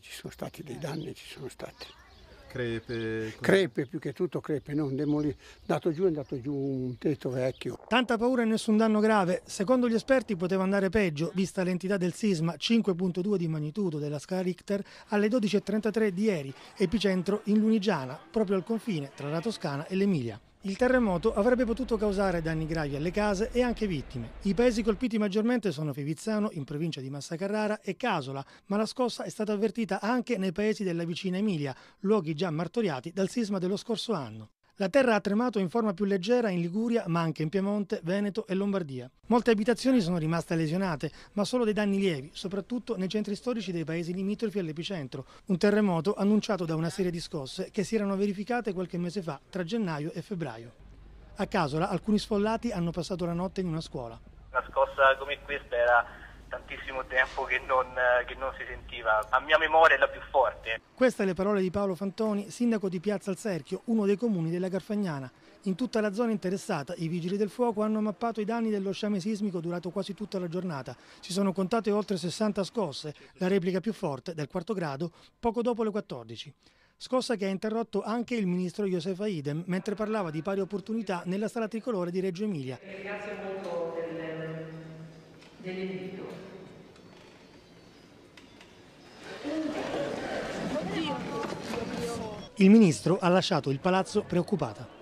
Ci sono stati dei danni, ci sono stati. Crepe. Crepe più che tutto crepe, non demoli. Dato giù è andato giù un tetto vecchio. Tanta paura e nessun danno grave. Secondo gli esperti poteva andare peggio, vista l'entità del sisma 5.2 di magnitudo della scala Richter alle 12.33 di ieri, epicentro in Lunigiana, proprio al confine tra la Toscana e l'Emilia. Il terremoto avrebbe potuto causare danni gravi alle case e anche vittime. I paesi colpiti maggiormente sono Fivizzano, in provincia di Massa Carrara, e Casola, ma la scossa è stata avvertita anche nei paesi della vicina Emilia, luoghi già martoriati dal sisma dello scorso anno. La terra ha tremato in forma più leggera in Liguria, ma anche in Piemonte, Veneto e Lombardia. Molte abitazioni sono rimaste lesionate, ma solo dei danni lievi, soprattutto nei centri storici dei paesi limitrofi all'epicentro. Un terremoto annunciato da una serie di scosse che si erano verificate qualche mese fa, tra gennaio e febbraio. A Casola alcuni sfollati hanno passato la notte in una scuola. Una scossa come questa era tantissimo tempo che non, eh, che non, si sentiva. A mia memoria è la più forte. Queste le parole di Paolo Fantoni, sindaco di Piazza al Alserchio, uno dei comuni della Garfagnana. In tutta la zona interessata i vigili del fuoco hanno mappato i danni dello sciame sismico durato quasi tutta la giornata. Si sono contate oltre 60 scosse, la replica più forte del quarto grado poco dopo le 14 scossa che ha interrotto anche il ministro Josefa Idem mentre parlava di pari opportunità nella sala tricolore di Reggio Emilia. Ringrazio molto delle, dell'invito Il ministro ha lasciato il palazzo preoccupata.